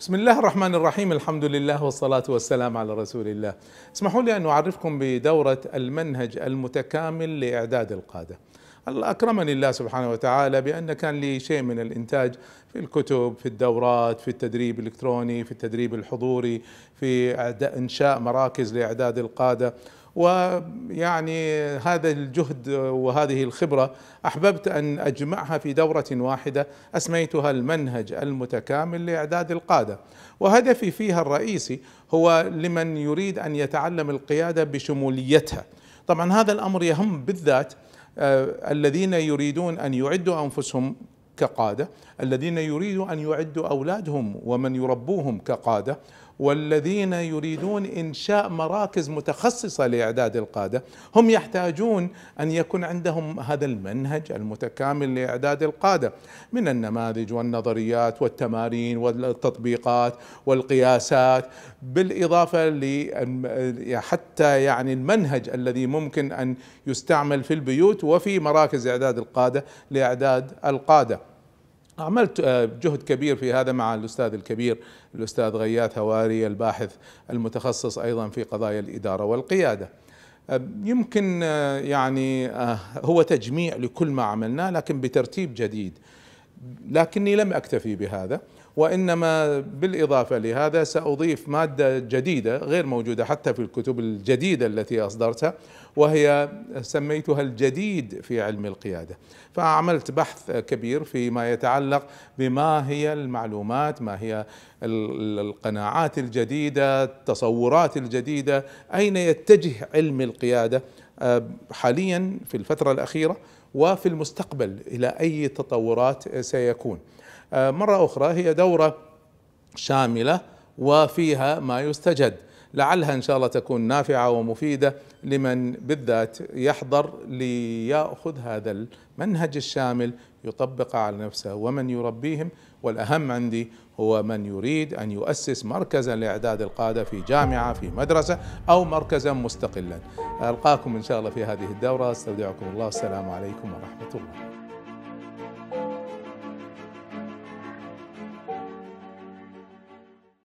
بسم الله الرحمن الرحيم الحمد لله والصلاة والسلام على رسول الله اسمحوا لي أن أعرفكم بدورة المنهج المتكامل لإعداد القادة أكرمني الله سبحانه وتعالى بأن كان لي شيء من الإنتاج في الكتب في الدورات في التدريب الإلكتروني في التدريب الحضوري في إنشاء مراكز لإعداد القادة ويعني هذا الجهد وهذه الخبرة أحببت أن أجمعها في دورة واحدة أسميتها المنهج المتكامل لإعداد القادة وهدفي فيها الرئيسي هو لمن يريد أن يتعلم القيادة بشموليتها طبعا هذا الأمر يهم بالذات آه، الذين يريدون أن يعدوا أنفسهم كقادة الذين يريدوا أن يعدوا أولادهم ومن يربوهم كقادة والذين يريدون انشاء مراكز متخصصه لاعداد القاده هم يحتاجون ان يكون عندهم هذا المنهج المتكامل لاعداد القاده من النماذج والنظريات والتمارين والتطبيقات والقياسات بالاضافه حتى يعني المنهج الذي ممكن ان يستعمل في البيوت وفي مراكز اعداد القاده لاعداد القاده عملت آه، جهد كبير في هذا مع الأستاذ الكبير الأستاذ غياث هواري الباحث المتخصص أيضا في قضايا الإدارة والقيادة آه، يمكن آه، يعني هو تجميع لكل ما عملناه لكن بترتيب جديد لكني لم أكتفي بهذا وانما بالاضافه لهذا ساضيف ماده جديده غير موجوده حتى في الكتب الجديده التي اصدرتها وهي سميتها الجديد في علم القياده فعملت بحث كبير فيما يتعلق بما هي المعلومات ما هي القناعات الجديده التصورات الجديده اين يتجه علم القياده آه، حاليا في الفترة الأخيرة وفي المستقبل إلى أي تطورات سيكون آه، مرة أخرى هي دورة شاملة وفيها ما يستجد لعلها ان شاء الله تكون نافعه ومفيده لمن بالذات يحضر لياخذ هذا المنهج الشامل يطبقه على نفسه ومن يربيهم والاهم عندي هو من يريد ان يؤسس مركزا لاعداد القاده في جامعه في مدرسه او مركزا مستقلا القاكم ان شاء الله في هذه الدوره استودعكم الله السلام عليكم ورحمه الله